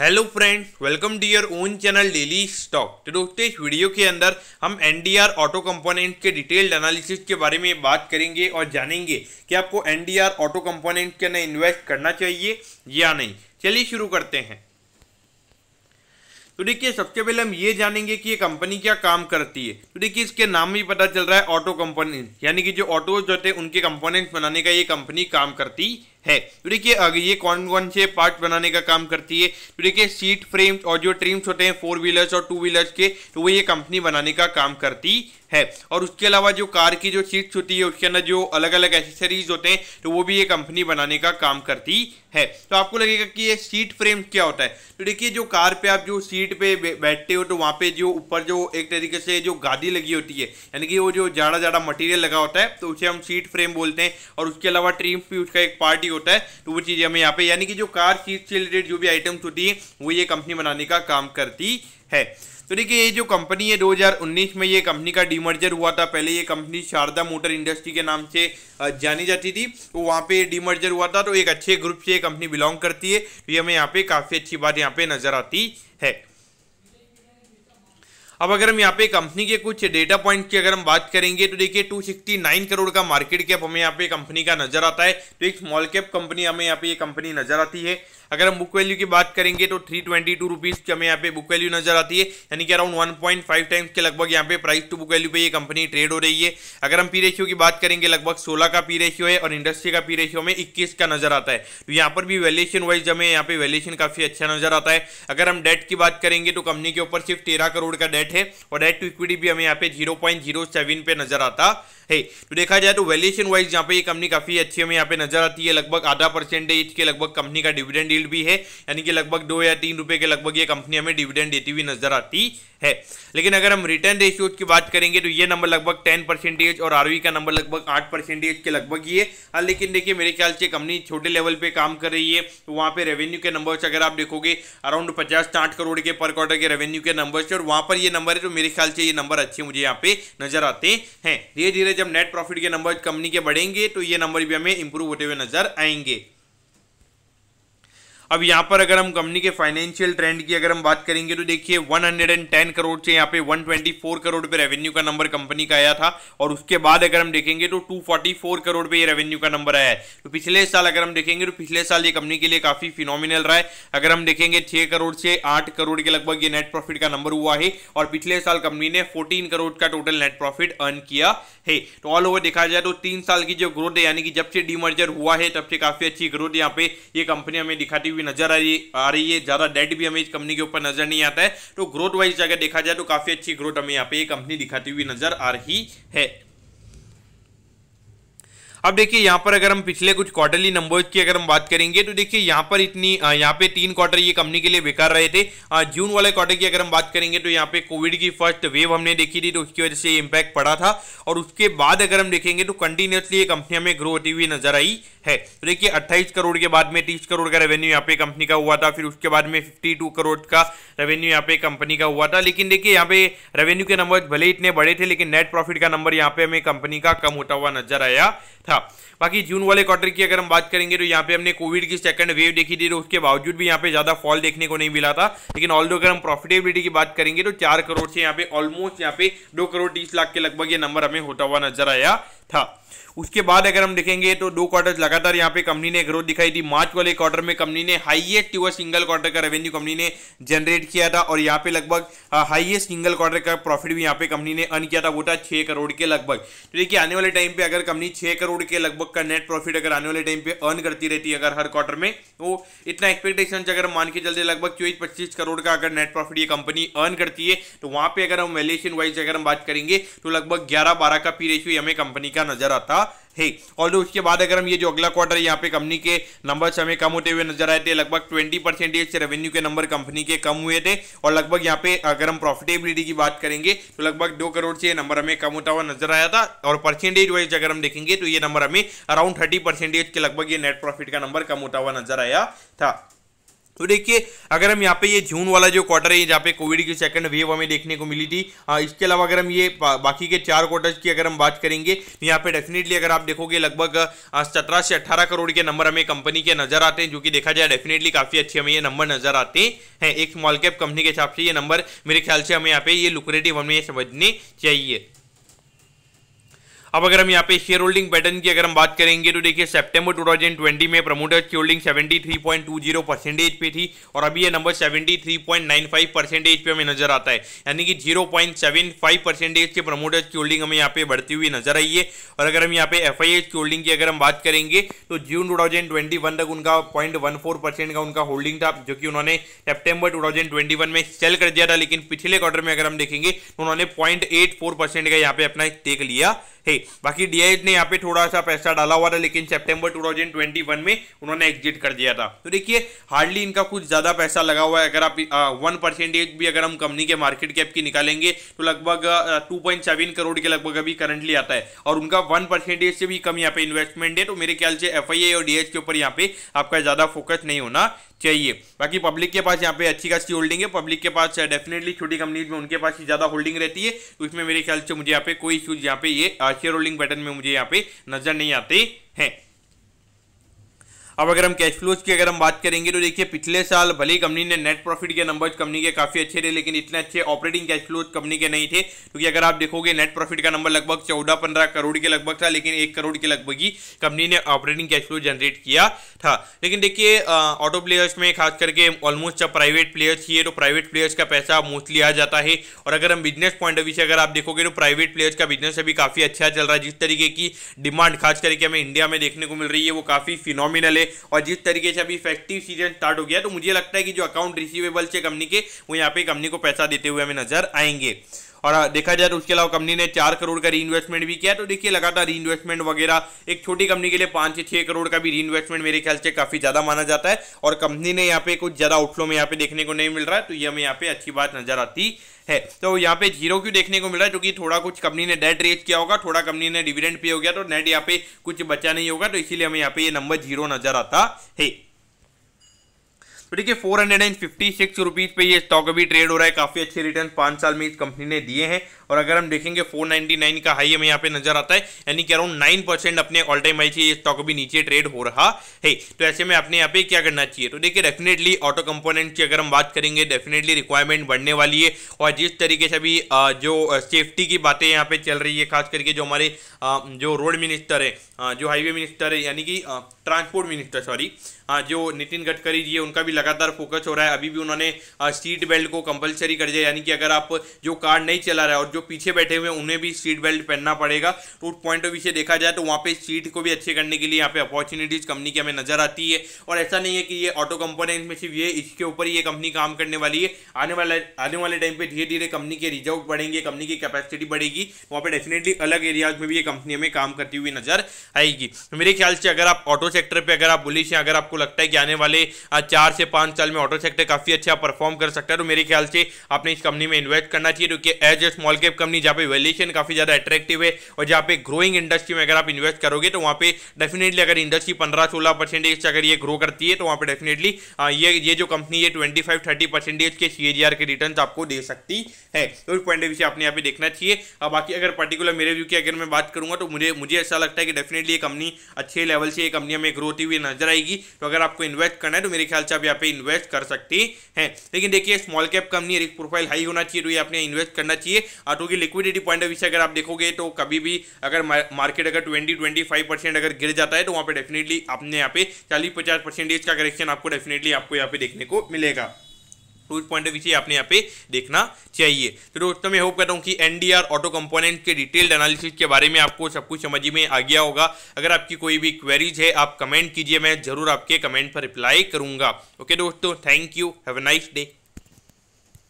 hello friend welcome your own channel daily stock तो दोस्तों इस वीडियो के अंदर हम एनडीआर ऑटो कंपोनेंट के डिटेल्ड एनालिसिस के बारे में बात करेंगे और जानेंगे कि आपको एनडीआर ऑटो कंपोनेंट के अंदर इन्वेस्ट करना चाहिए या नहीं चलिए शुरू करते हैं तो देखिए सबसे पहले हम ये जानेंगे कि ये कंपनी क्या काम करती है तो देखिए इसके नाम भी पता चल रहा है ऑटो कंपोनेंट यानी कि जो ऑटोज होते हैं उनके कंपोनेंट बनाने का ये कंपनी काम करती है तो देखिए अगर ये कौन कौन से पार्ट बनाने का काम करती है तो देखिए सीट फ्रेम्स और जो ट्रिम्स होते हैं फोर व्हीलर्स और टू व्हीलर्स के तो वो ये कंपनी बनाने का काम करती है और उसके अलावा जो कार की जो सीट्स होती है उसके अंदर जो अलग अलग एसेसरीज होते हैं तो वो भी ये कंपनी बनाने का काम करती है तो आपको लगेगा कि ये सीट फ्रेम क्या होता है तो देखिए जो कार पे आप जो सीट पे बैठते हो तो वहाँ पे जो ऊपर जो एक तरीके से जो गादी लगी होती है यानी कि वो जो ज़्यादा ज़्यादा मटेरियल लगा होता है तो उसे हम सीट फ्रेम बोलते हैं और उसके अलावा ट्रिम्स भी उसका एक पार्ट ही होता है तो वो चीज़ हमें यहाँ पे यानी कि जो कार चीज से रिलेटेड जो भी आइटम्स होती है वो ये कंपनी बनाने का काम करती है तो देखिए ये जो कंपनी है 2019 में ये कंपनी का डीमर्जर हुआ था पहले ये कंपनी शारदा मोटर इंडस्ट्री के नाम से जानी जाती थी तो वहाँ पे डीमर्जर हुआ था तो एक अच्छे ग्रुप से ये कंपनी बिलोंग करती है तो ये हमें यहाँ पे काफ़ी अच्छी बात यहाँ पे नज़र आती है अब अगर हम यहाँ पे कंपनी के कुछ डेटा पॉइंट की अगर हम बात करेंगे तो देखिए 269 करोड़ का मार्केट कैप हमें यहाँ पे कंपनी का नजर आता है तो एक स्मॉल कैप कंपनी हमें यहाँ पे ये कंपनी नजर आती है अगर हम बुक वैल्यू की बात करेंगे तो थ्री ट्वेंटी टू रुपीज़ की हमें यहाँ पे बुक वैल्यू नजर आती है यानी कि around one point five times के लगभग यहाँ पे प्राइस टू बुक वैल्यू पे ये कंपनी ट्रेड हो रही है अगर हम पी रेशियो की बात करेंगे लगभग सोलह का पी रेशियो है और इंडस्ट्री का पी रेशियो में इक्कीस का नजर आता है तो यहाँ पर भी वैल्यूशन वाइज हमें यहाँ पे वैल्यूशन काफी अच्छा नजर आता है अगर हम डेट की बात करेंगे तो कंपनी के ऊपर सिर्फ तेरह करोड़ का डेट थे और डेट टू इक्विटी भी हमें यहाँ पे जीरो पॉइंट जीरो सेवन पे नजर आता है तो देखा जाए तो वैल्यूशन वाइज यहाँ पे ये कंपनी काफी अच्छी हमें यहाँ पे नजर आती है लगभग आधा परसेंटेज के लगभग कंपनी का डिविडेंड डील भी है यानी कि लगभग दो या तीन रुपए के लगभग ये कंपनी हमें डिविडेंड देती हुई नजर आती है लेकिन अगर हम रिटर्न रेशियोज की बात करेंगे तो ये नंबर लगभग टेन परसेंटेज और आरवी का नंबर लगभग आठ परसेंटेज के लगभग ये हाँ, लेकिन देखिए मेरे ख्याल से कंपनी छोटे लेवल पे काम कर रही है तो वहाँ पे रेवेन्यू के नंबर्स अगर आप देखोगे अराउंड पचास साठ करोड़ के पर क्वार्टर के रेवेन्यू के नंबर्स और वहाँ पर ये नंबर है तो मेरे ख्याल से ये नंबर अच्छे मुझे यहाँ पे नजर आते हैं धीरे धीरे जब नेट प्रॉफिट के नंबर कंपनी के बढ़ेंगे तो ये नंबर भी हमें इंप्रूव होते हुए नजर आएंगे अब यहाँ पर अगर हम कंपनी के फाइनेंशियल ट्रेंड की अगर हम बात करेंगे तो देखिए 110 करोड़ से यहाँ पे 124 करोड़ पे रेवेन्यू का नंबर कंपनी का आया था और उसके बाद अगर हम देखेंगे तो 244 करोड़ पे ये रेवेन्यू का नंबर आया है तो पिछले साल अगर हम देखेंगे तो पिछले साल ये कंपनी के लिए काफी फिनोमिनल रहा है अगर हम देखेंगे छह करोड़ से आठ करोड़ के लगभग ये नेट प्रॉफिट का नंबर हुआ है और पिछले साल कंपनी ने फोर्टीन करोड़ का टोटल नेट प्रॉफिट अर्न किया है तो ऑल ओवर देखा जाए तो तीन साल की जो ग्रोथ है यानी कि जब से डीमर्जर हुआ है तब से काफी अच्छी ग्रोथ यहाँ पे ये कंपनी हमें दिखाती हुई भी नजर आ रही आ रही है ज़्यादा डेट भी हमें इस कंपनी के ऊपर नजर नहीं आता है तो ग्रोथ वाइज अगर देखा जाए तो काफ़ी अच्छी ग्रोथ हमें यहाँ पे ये कंपनी दिखाती हुई नजर आ रही है अब देखिए यहाँ पर अगर हम पिछले कुछ क्वार्टरली नंबर्स की अगर हम बात करेंगे तो देखिए यहाँ पर इतनी यहाँ पे तीन क्वार्टर ये कंपनी के लिए बेकार रहे थे जून वाले क्वार्टर की अगर हम बात करेंगे तो यहाँ पे कोविड की फर्स्ट वेव हमने देखी थी तो उसकी वजह से इम्पैक्ट पड़ा था और उसके बाद अगर हम देखेंगे तो कंटिन्यूसली ये कंपनी हमें ग्रो होती हुई नजर आई है तो देखिए अट्ठाईस करोड़ के बाद में तीस करोड़ का रेवेन्यू यहाँ पे कंपनी का हुआ था फिर उसके बाद में फिफ्टी करोड़ का रेवेन्यू यहाँ पे कंपनी का हुआ था लेकिन देखिए यहाँ पे रेवेन्यू के नंबर भले इतने बड़े थे लेकिन नेट प्रॉफिट का नंबर यहाँ पे हमें कंपनी का कम होता हुआ नजर आया था बाकी जून वाले क्वार्टर की अगर हम बात करेंगे तो यहाँ पे हमने कोविड की सेकंड वेव देखी थी तो उसके बावजूद भी यहाँ पे ज्यादा फॉल देखने को नहीं मिला था लेकिन ऑल अगर हम प्रॉफिटेबिलिटी की बात करेंगे तो चार करोड़ से यहाँ पे ऑलमोस्ट यहाँ पे दो करोड़ तीस लाख के लगभग ये नंबर हमें होता हुआ नजर आया था उसके बाद अगर हम देखेंगे तो दो क्वार्टर लगातार यहाँ पे कंपनी ने ग्रोथ दिखाई थी मार्च वाले क्वार्टर में कंपनी ने हाईएस्ट यूर सिंगल क्वार्टर का रेवेन्यू कंपनी ने जनरेट किया था और यहाँ पे लगभग हाईएस्ट सिंगल क्वार्टर का प्रॉफिट भी यहाँ पे कंपनी ने अर्न किया था वो था छह करोड़ के लगभग तो देखिए आने वाले टाइम पे अगर कंपनी छह करोड़ करोड़ के लगभग का नेट प्रॉफिट अगर आने वाले टाइम पे अर्न करती रहती है अगर हर क्वार्टर में तो इतना एक्सपेक्टेशन अगर मान के चलते लगभग चौबीस पच्चीस करोड़ का अगर नेट प्रॉफिट ये कंपनी अर्न करती है तो वहां पे अगर हम वैल्यूएशन वाइज अगर हम बात करेंगे तो लगभग ग्यारह बारह का पी रेशियो हमें कंपनी का नजर आता है और उसके बाद अगर हम ये जो अगला क्वार्टर यहाँ पे कंपनी के नंबर हमें कम होते हुए नजर आए थे लगभग ट्वेंटी परसेंटेज रेवेन्यू के नंबर कंपनी के कम हुए थे और लगभग यहाँ पे अगर हम प्रॉफिटेबिलिटी की बात करेंगे तो लगभग दो करोड़ से नंबर हमें कम होता हुआ नजर आया था और परसेंटेज वाइज अगर हम देखेंगे तो ये नंबर हमें अराउंड थर्टी परसेंटेज के लगभग ये नेट प्रॉफिट का नंबर कम होता हुआ नजर आया था तो देखिए अगर हम यहाँ पे ये जून वाला जो क्वार्टर है जहाँ पे कोविड की सेकंड वेव हमें देखने को मिली थी आ, इसके अलावा अगर हम ये बाकी के चार क्वार्टर्स की अगर हम बात करेंगे तो यहाँ पे डेफिनेटली अगर आप देखोगे लगभग सत्रह से अट्ठारह करोड़ के नंबर हमें कंपनी के नजर आते हैं जो कि देखा जाए डेफिनेटली काफ़ी अच्छे हमें ये नंबर नजर आते हैं एक स्मॉल कैप कंपनी के हिसाब से ये नंबर मेरे ख्याल से हमें यहाँ पे ये लुक्रेटिव हमें समझने चाहिए अब अगर हम यहाँ पे शेयर होल्डिंग पैटर्न की अगर हम बात करेंगे तो देखिए सितंबर 2020 में प्रमोटर्स की होल्डिंग 73.20 परसेंटेज पे थी और अभी ये नंबर 73.95 परसेंटेज पे हमें नजर आता है यानी कि 0.75 परसेंटेज के प्रमोटर्स की होल्डिंग हमें यहाँ पे बढ़ती हुई नजर आई है और अगर हम यहाँ पे एफ की होल्डिंग की अगर हम बात करेंगे तो जून टू तक उनका पॉइंट का उनका होल्डिंग था जो कि उन्होंने सेप्टेम्बर टू में सेल कर दिया था लेकिन पिछले क्वार्टर में अगर हम देखेंगे तो उन्होंने पॉइंट का यहाँ पे अपना टेक लिया है बाकी डी ने यहाँ पे थोड़ा सा पैसा डाला हुआ था लेकिन सेप्टेम्बर टू में उन्होंने एग्जिट कर दिया था तो देखिए हार्डली इनका कुछ ज़्यादा पैसा लगा हुआ है अगर आप वन परसेंटेज भी अगर हम कंपनी के मार्केट कैप की निकालेंगे तो लगभग टू करोड़ के लगभग अभी करंटली आता है और उनका वन परसेंटेज से भी कम यहाँ पे इन्वेस्टमेंट है तो मेरे ख्याल से एफ और डी के ऊपर यहाँ पे आपका ज़्यादा फोकस नहीं होना चाहिए बाकी पब्लिक के पास यहाँ पे अच्छी खासी होल्डिंग है पब्लिक के पास डेफिनेटली छोटी कंपनीज में उनके पास ही ज़्यादा होल्डिंग रहती है तो इसमें मेरे ख्याल से मुझे यहाँ पे कोई इश्यूज यहाँ पे ये आज के रोलिंग पैटर्न में मुझे यहाँ पे नजर नहीं आते हैं अब अगर हम कैश फ्लोज की अगर हम बात करेंगे तो देखिए पिछले साल भले ही कंपनी ने नेट प्रॉफिट के नंबर्स कंपनी के काफी अच्छे थे लेकिन इतने अच्छे ऑपरेटिंग कैश फ्लोज कंपनी के नहीं थे क्योंकि अगर आप देखोगे नेट प्रॉफिट का नंबर लगभग चौदह पंद्रह करोड़ के लगभग था लेकिन एक करोड़ के लगभग ही कंपनी ने ऑपरेटिंग कैश फ्लो जनरेट किया था लेकिन देखिए ऑटो प्लेयर्स में खास करके ऑलमोस्ट जब प्राइवेट प्लेयर्स ही तो प्राइवेट प्लेयर्स का पैसा मोस्टली आ जाता है और अगर हम बिजनेस पॉइंट ऑफ व्यू से अगर आप देखोगे तो प्राइवेट प्लेयर्स का बिजनेस अभी काफी अच्छा चल रहा है जिस तरीके की डिमांड खास करके हमें इंडिया में देखने को मिल रही है वो काफी फिनोमिनल है और जिस तरीके से अभी फेस्टिव सीजन स्टार्ट हो गया तो मुझे लगता है कि जो अकाउंट रिसीवेबल है कंपनी के वो यहाँ पे कंपनी को पैसा देते हुए हमें नजर आएंगे और देखा जाए तो उसके अलावा कंपनी ने चार करोड़ का रीइन्वेस्टमेंट भी किया तो देखिए लगातार रीइन्वेस्टमेंट वगैरह एक छोटी कंपनी के लिए पाँच से छह करोड़ का भी रीइन्वेस्टमेंट मेरे ख्याल से काफ़ी ज़्यादा माना जाता है और कंपनी ने यहाँ पे कुछ ज़्यादा आउटफ्लो में यहाँ पे देखने को नहीं मिल रहा है तो ये हमें यहाँ पे अच्छी बात नजर आती है तो यहाँ पे जीरो क्यों देखने को मिल रहा है क्योंकि थोड़ा कुछ कंपनी ने डेट रेज किया होगा थोड़ा कंपनी ने डिविडेंड पे हो गया तो नेट यहाँ पे कुछ बचा नहीं होगा तो इसीलिए हमें यहाँ पे ये नंबर जीरो नजर आता है तो देखिए four hundred and fifty six rupees पर ये स्टॉक अभी ट्रेड हो रहा है काफ़ी अच्छे रिटर्न पाँच साल में इस कंपनी ने दिए हैं और अगर हम देखेंगे फोर नाइनटी नाइन का हाई हमें यहाँ पे नजर आता है यानी कि अराउंड नाइन परसेंट अपने ऑल टाइम हाई से ये स्टॉक अभी नीचे ट्रेड हो रहा है तो ऐसे में आपने यहाँ पे क्या करना चाहिए तो देखिए डेफिनेटली ऑटो कंपोनेंट की अगर हम बात करेंगे डेफिनेटली रिक्वायरमेंट बढ़ने वाली है और जिस तरीके से अभी जो सेफ्टी की बातें यहाँ पे चल रही है खास करके जो हमारे जो रोड मिनिस्टर है जो हाईवे मिनिस्टर है यानी कि ट्रांसपोर्ट मिनिस्टर सॉरी जो नितिन गडकरी जी है उनका भी लगातार फोकस हो रहा है अभी भी उन्होंने सीट बेल्ट को कंपलसरी कर दिया यानी कि अगर आप जो कार नहीं चला रहा है और जो पीछे बैठे हुए हैं उन्हें भी सीट बेल्ट पहनना पड़ेगा तो पॉइंट ऑफ व्यू से देखा जाए तो वहाँ पर सीट को भी अच्छे करने के लिए यहाँ पे अपॉर्चुनिटीज़ कंपनी की हमें नजर आती है और ऐसा नहीं है कि ये ऑटो कंपनी में सिर्फ ये इसके ऊपर ये कंपनी काम करने वाली है आने वाले आने वाले टाइम पर धीरे धीरे कंपनी के रिजर्व बढ़ेंगे कंपनी की कैपेसिटी बढ़ेगी वहाँ पर डेफिनेटली अलग एरियाज में भी ये कंपनी हमें काम करती हुई नजर आएगी तो मेरे ख्याल से अगर आप ऑटो सेक्टर पर अगर आप बुलिश हैं अगर आपको लगता है कि आने वाले चार से पांच साल में ऑटो सेक्टर काफ़ी अच्छा परफॉर्म कर सकता है तो मेरे ख्याल से आपने इस कंपनी में इन्वेस्ट करना चाहिए क्योंकि as a small cap company जहाँ पे वैल्यूशन काफ़ी ज़्यादा अट्रैक्टिव है और जहाँ पे ग्रोइंग इंडस्ट्री में अगर आप इन्वेस्ट करोगे तो वहाँ पे डेफिनेटली अगर इंडस्ट्री पंद्रह सोलह परसेंटेज अगर ये ग्रो करती है तो वहाँ पर डेफिनेटली ये ये जो कंपनी है ट्वेंटी फाइव थर्टी परसेंटेज के सी के रिटर्न आपको दे सकती है तो इस पॉइंट ऑफ व्यू से आपने यहाँ पे देखना चाहिए और बाकी अगर पर्टिकुलर मेरे व्यू की अगर मैं बात करूँगा तो मुझे मुझे ऐसा लगता है कि डेफिनेटली ये कंपनी अच्छे लेवल से ये कंपनी हमें ग्रो होती हुई नजर आएगी तो अगर आपको इन्वेस्ट करना है तो मेरे ख्याल से आप यहाँ पे इन्वेस्ट कर सकती हैं लेकिन देखिए small cap company risk profile high होना चाहिए तो ये आपने इन्वेस्ट करना चाहिए और क्योंकि लिक्विडिटी पॉइंट ऑफ व्यू से अगर आप देखोगे तो कभी भी अगर मार्केट अगर ट्वेंटी ट्वेंटी फाइव परसेंट अगर गिर जाता है तो वहाँ पर डेफिनेटली आपने यहाँ पे चालीस पचास परसेंटेज का करेक्शन आपको डेफिनेटली आपको यहाँ पे देखने को मिलेगा टूट पॉइंट ऑफ व्यू आपने यहाँ पे देखना चाहिए तो दोस्तों मैं होप करता हूँ कि एनडीआर ऑटो कंपोनेंट के डिटेल्ड एनालिसिस के बारे में आपको सब कुछ समझ में आ गया होगा अगर आपकी कोई भी क्वेरीज है आप कमेंट कीजिए मैं जरूर आपके कमेंट पर रिप्लाई करूंगा ओके दोस्तों thank you have a nice day